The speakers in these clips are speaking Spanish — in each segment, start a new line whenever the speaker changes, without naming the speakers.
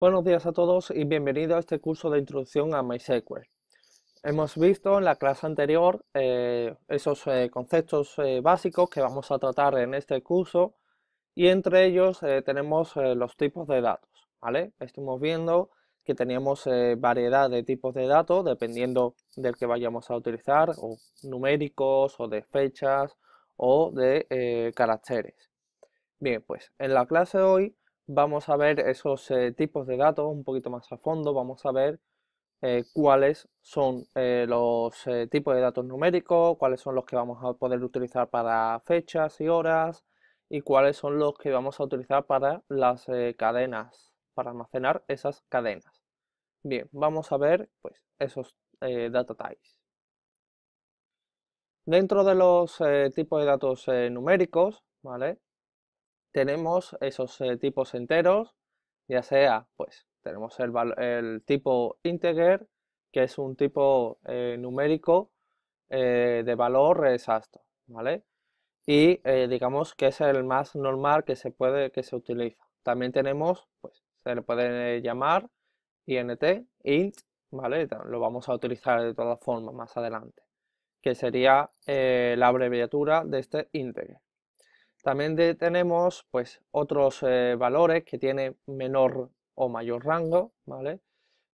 Buenos días a todos y bienvenidos a este curso de introducción a MySQL. Hemos visto en la clase anterior eh, esos eh, conceptos eh, básicos que vamos a tratar en este curso y entre ellos tenemos los tipos de datos. ¿vale? Estamos viendo que teníamos variedad de tipos de datos dependiendo del que vayamos a utilizar, o numéricos, o de fechas, o de caracteres. Bien, pues en la clase de hoy vamos a ver esos eh, tipos de datos un poquito más a fondo, vamos a ver eh, cuáles son eh, los tipos de datos numéricos, cuáles son los que vamos a poder utilizar para fechas y horas y cuáles son los que vamos a utilizar para las cadenas, para almacenar esas cadenas. Bien, vamos a ver pues, esos data types. Dentro de los tipos de datos numéricos, ¿vale? tenemos esos eh, tipos enteros, ya sea, pues, tenemos el, tipo integer, que es un tipo eh, numérico eh, de valor exacto, ¿vale? Y digamos que es el más normal que se puede, que se utiliza. También tenemos, pues, se le puede llamar int, int, ¿vale? Lo vamos a utilizar de todas formas más adelante, que sería la abreviatura de este integer. También tenemos pues, otros eh, valores que tienen menor o mayor rango, ¿vale?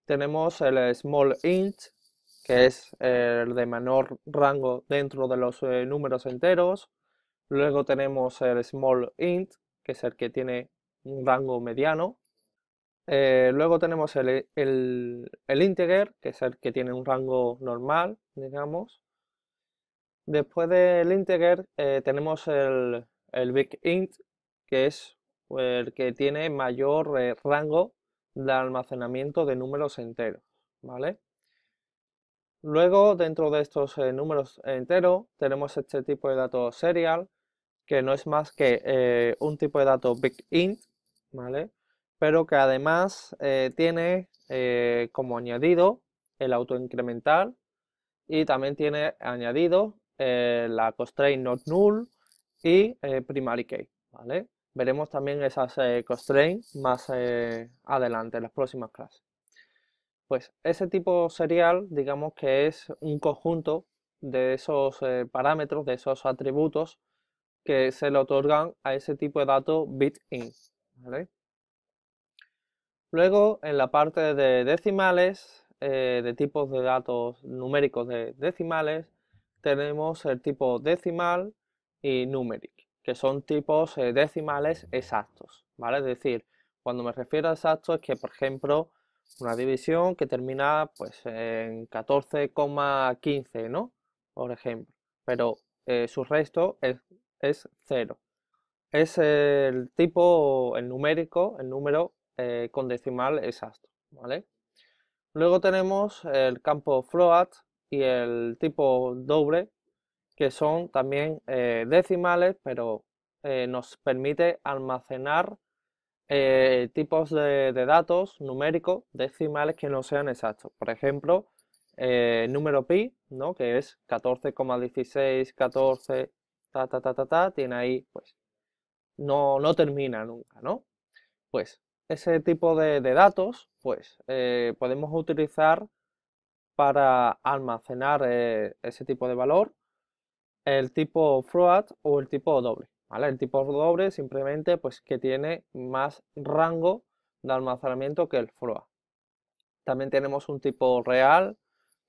Tenemos el small int, que es el de menor rango dentro de los eh, números enteros. Luego tenemos el small int, que es el que tiene un rango mediano. Eh, luego tenemos el, el, integer, que es el que tiene un rango normal, digamos. Después del integer tenemos el el big int, que es eh, el que tiene mayor eh, rango de almacenamiento de números enteros, ¿vale? Luego, dentro de estos eh, números enteros, tenemos este tipo de dato serial, que no es más que un tipo de dato big int, ¿vale? Pero que además tiene como añadido el autoincremental y también tiene añadido la constraint not null, y eh, primary key, ¿vale? Veremos también esas eh, constraints más eh, adelante, en las próximas clases. Pues ese tipo serial, digamos que es un conjunto de esos eh, parámetros, de esos atributos que se le otorgan a ese tipo de datos bit-in, Luego, en la parte de decimales, de tipos de datos numéricos de decimales, tenemos el tipo decimal, y numeric, que son tipos eh, decimales exactos, ¿vale? Es decir, cuando me refiero a exactos es que, por ejemplo, una división que termina pues en 14,15, ¿no? Por ejemplo, pero eh, su resto es, es cero. Es el tipo, el numérico, el número eh, con decimal exacto, ¿vale? Luego tenemos el campo float y el tipo doble, que son también eh, decimales, pero eh, nos permite almacenar eh, tipos de, datos numéricos decimales que no sean exactos. Por ejemplo, número pi, ¿no? que es 14,16, 14, ta, ta, ta, ta, ta, tiene ahí, pues, no, no termina nunca, ¿no? Pues, ese tipo de datos, pues, podemos utilizar para almacenar ese tipo de valor el tipo float o el tipo doble. El tipo doble simplemente pues, que tiene más rango de almacenamiento que el float. También tenemos un tipo real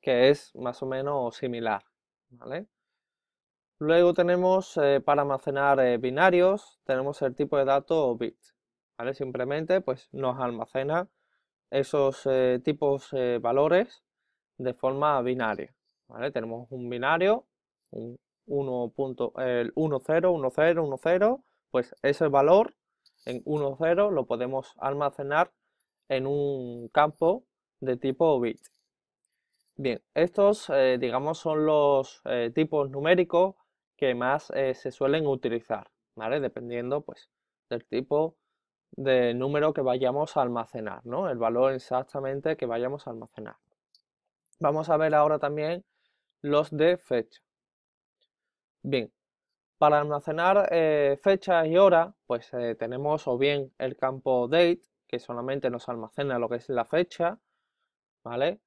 que es más o menos similar. Luego tenemos eh, para almacenar eh, binarios, tenemos el tipo de dato bit. ¿vale? Simplemente pues, nos almacena esos eh, tipos valores de forma binaria. Tenemos un binario, un 1.0, 1.0, 1.0, pues ese valor en 1.0 lo podemos almacenar en un campo de tipo bit. Bien, estos eh, digamos son los eh, tipos numéricos que más eh, se suelen utilizar, ¿vale? Dependiendo pues del tipo de número que vayamos a almacenar, ¿no? El valor exactamente que vayamos a almacenar. Vamos a ver ahora también los de fecha. Bien, para almacenar eh, fecha y hora pues eh, tenemos o bien el campo date, que solamente nos almacena lo que es la fecha, ¿vale?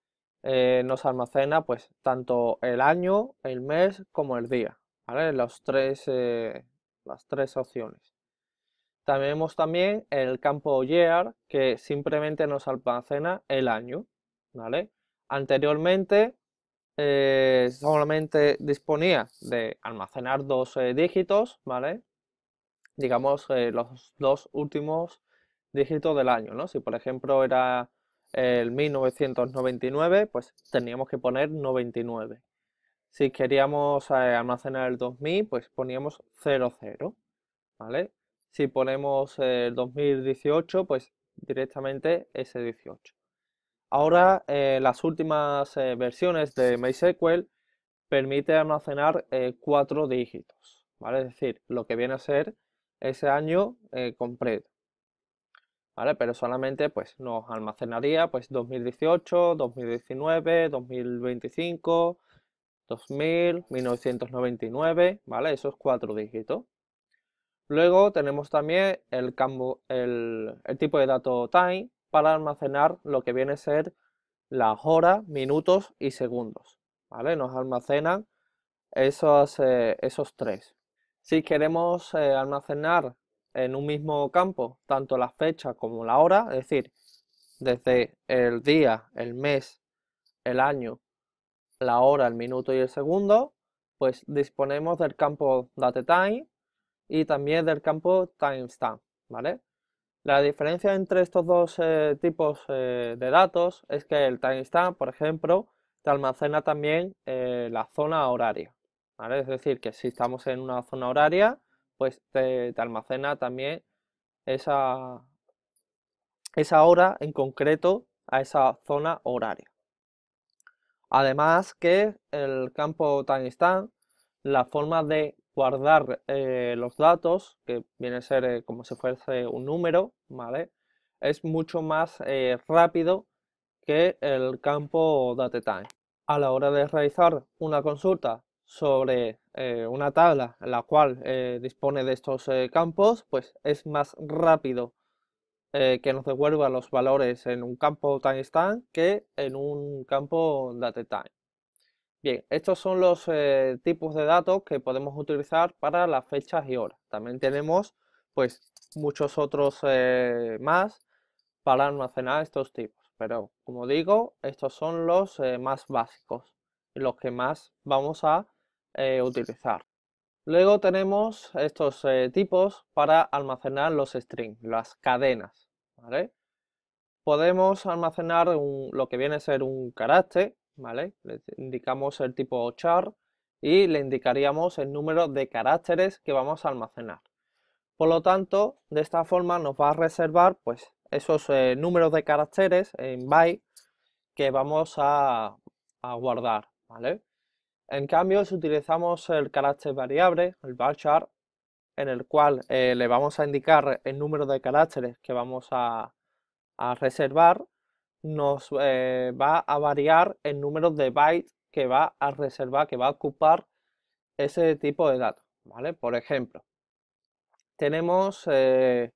Eh, nos almacena pues tanto el año, el mes como el día, ¿vale? Los tres, las tres opciones. Tenemos también el campo year, que simplemente nos almacena el año, ¿vale? Anteriormente eh, solamente disponía de almacenar dos eh, dígitos, ¿vale? Digamos eh, los dos últimos dígitos del año, Si por ejemplo era el 1999, pues teníamos que poner 99. Si queríamos almacenar el 2000, pues poníamos 00, ¿vale? Si ponemos el 2018, pues directamente ese 18. Ahora eh, las últimas eh, versiones de MySQL permite almacenar eh, cuatro dígitos, ¿vale? Es decir, lo que viene a ser ese año completo, ¿vale? Pero solamente pues nos almacenaría pues 2018, 2019, 2025, 2000, 1999, ¿vale? Esos cuatro dígitos. Luego tenemos también el, campo, el tipo de dato time, para almacenar lo que viene a ser las horas, minutos y segundos. ¿vale? Nos almacenan esos, eh, esos tres. Si queremos eh, almacenar en un mismo campo tanto la fecha como la hora, es decir, desde el día, el mes, el año, la hora, el minuto y el segundo, pues disponemos del campo DateTime y también del campo timestamp, ¿vale? La diferencia entre estos dos eh, tipos eh, de datos es que el timestamp, por ejemplo, te almacena también eh, la zona horaria. Es decir, que si estamos en una zona horaria, pues te, almacena también esa, esa hora en concreto a esa zona horaria. Además que el campo timestamp, la forma de guardar eh, los datos, que viene a ser eh, como si fuese un número, ¿vale? Es mucho más eh, rápido que el campo DateTime. A la hora de realizar una consulta sobre una tabla en la cual dispone de estos campos, pues es más rápido que nos devuelva los valores en un campo timestamp que en un campo DateTime. Bien, estos son los eh, tipos de datos que podemos utilizar para las fechas y horas. También tenemos pues muchos otros eh, más para almacenar estos tipos. Pero como digo, estos son los eh, más básicos, los que más vamos a utilizar. Luego tenemos estos tipos para almacenar los strings, las cadenas. Podemos almacenar lo que viene a ser un carácter le indicamos el tipo char y le indicaríamos el número de caracteres que vamos a almacenar. Por lo tanto, de esta forma nos va a reservar pues, esos eh, números de caracteres en byte que vamos a, guardar, En cambio, si utilizamos el carácter variable, el varchar, en el cual eh, le vamos a indicar el número de caracteres que vamos a reservar, nos eh, va a variar el número de bytes que va a reservar, que va a ocupar ese tipo de datos, ¿vale? Por ejemplo, tenemos eh,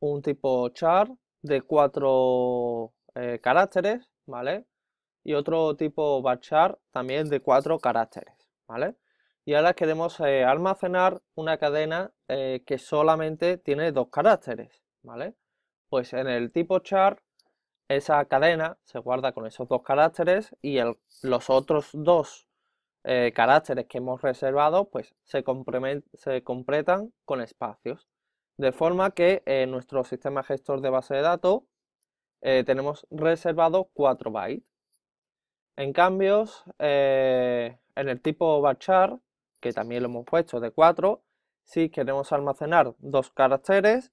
un tipo char de cuatro eh, caracteres, ¿vale? Y otro tipo varchar también de cuatro caracteres, ¿vale? Y ahora queremos almacenar una cadena que solamente tiene dos caracteres, ¿vale? Pues en el tipo char esa cadena se guarda con esos dos caracteres y los otros dos eh, caracteres que hemos reservado pues se, se, completan con espacios. De forma que en eh, nuestro sistema gestor de base de datos eh, tenemos reservado 4 bytes. En cambio, en el tipo varchar, que también lo hemos puesto de 4, si queremos almacenar dos caracteres,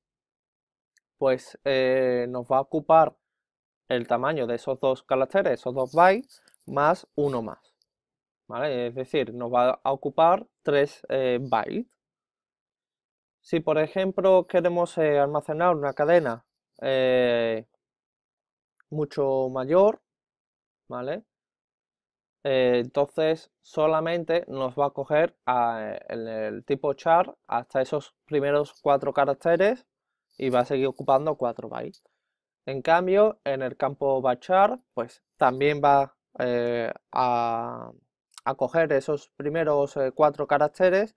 pues nos va a ocupar el tamaño de esos dos caracteres, esos dos bytes, más uno más. ¿Vale? Es decir, nos va a ocupar tres eh, bytes. Si por ejemplo queremos eh, almacenar una cadena eh, mucho mayor, ¿vale? entonces solamente nos va a coger el, tipo char hasta esos primeros cuatro caracteres y va a seguir ocupando cuatro bytes. En cambio, en el campo Bachar, pues también va eh, a, coger esos primeros eh, cuatro caracteres,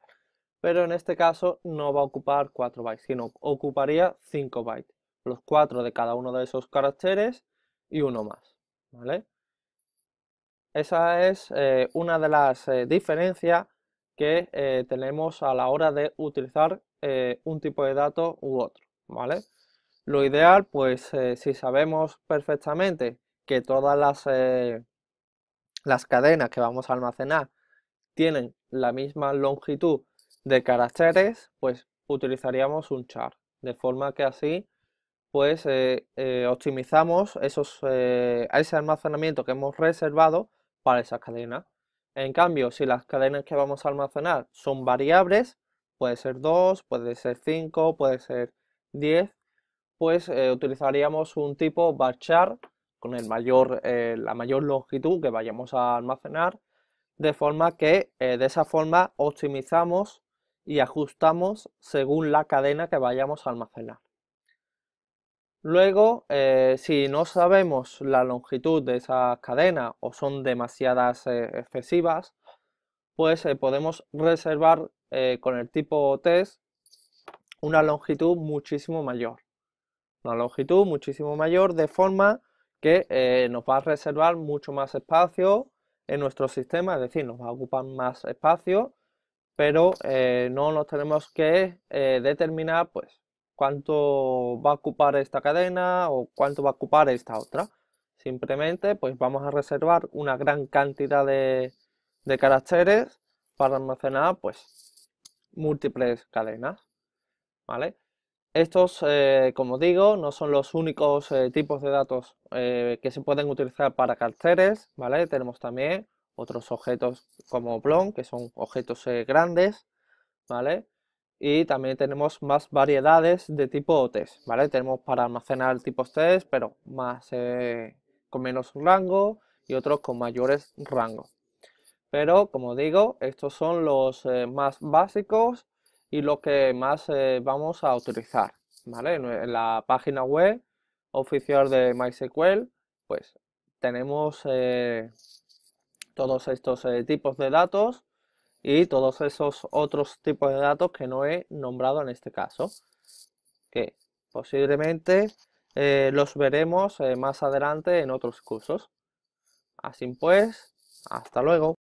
pero en este caso no va a ocupar cuatro bytes, sino ocuparía cinco bytes, los cuatro de cada uno de esos caracteres y uno más. ¿vale? Esa es eh, una de las diferencias que tenemos a la hora de utilizar un tipo de dato u otro. ¿vale? Lo ideal, pues eh, si sabemos perfectamente que todas las, eh, las cadenas que vamos a almacenar tienen la misma longitud de caracteres, pues utilizaríamos un char, de forma que así pues eh, optimizamos esos, ese almacenamiento que hemos reservado para esa cadena. En cambio, si las cadenas que vamos a almacenar son variables, puede ser 2, puede ser 5, puede ser 10, pues eh, utilizaríamos un tipo varchar con el mayor, eh, la mayor longitud que vayamos a almacenar, de forma que eh, de esa forma optimizamos y ajustamos según la cadena que vayamos a almacenar. Luego, si no sabemos la longitud de esa cadena o son demasiadas excesivas, pues podemos reservar con el tipo test una longitud muchísimo mayor una longitud muchísimo mayor, de forma que eh, nos va a reservar mucho más espacio en nuestro sistema, es decir, nos va a ocupar más espacio, pero eh, no nos tenemos que eh, determinar pues, cuánto va a ocupar esta cadena o cuánto va a ocupar esta otra. Simplemente pues vamos a reservar una gran cantidad de, de caracteres para almacenar pues múltiples cadenas. ¿Vale? Estos, eh, como digo, no son los únicos eh, tipos de datos eh, que se pueden utilizar para caracteres, ¿vale? Tenemos también otros objetos como Plon, que son objetos grandes, ¿vale? Y también tenemos más variedades de tipo test, ¿vale? Tenemos para almacenar tipos test, pero más con menos rango y otros con mayores rangos. Pero, como digo, estos son los más básicos y lo que más eh, vamos a utilizar. En la página web oficial de MySQL, pues tenemos eh, todos estos eh, tipos de datos y todos esos otros tipos de datos que no he nombrado en este caso, que posiblemente los veremos más adelante en otros cursos. Así pues, hasta luego.